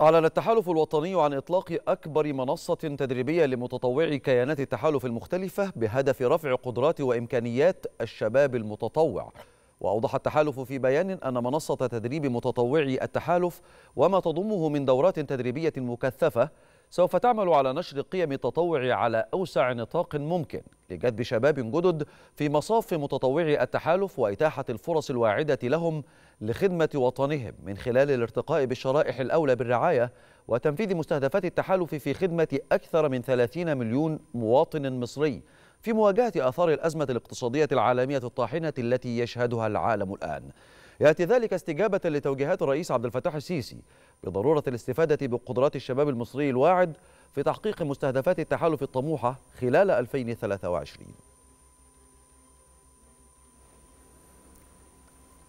أعلن التحالف الوطني عن إطلاق أكبر منصة تدريبية لمتطوعي كيانات التحالف المختلفة بهدف رفع قدرات وإمكانيات الشباب المتطوع وأوضح التحالف في بيان أن منصة تدريب متطوعي التحالف وما تضمه من دورات تدريبية مكثفة سوف تعمل على نشر قيم التطوع على أوسع نطاق ممكن لجذب شباب جدد في مصاف متطوعي التحالف وإتاحة الفرص الواعدة لهم لخدمة وطنهم من خلال الارتقاء بالشرائح الأولى بالرعاية وتنفيذ مستهدفات التحالف في خدمة أكثر من 30 مليون مواطن مصري في مواجهة آثار الأزمة الاقتصادية العالمية الطاحنة التي يشهدها العالم الآن يأتي ذلك استجابة لتوجيهات الرئيس عبد الفتاح السيسي بضرورة الاستفادة بقدرات الشباب المصري الواعد في تحقيق مستهدفات التحالف الطموحة خلال 2023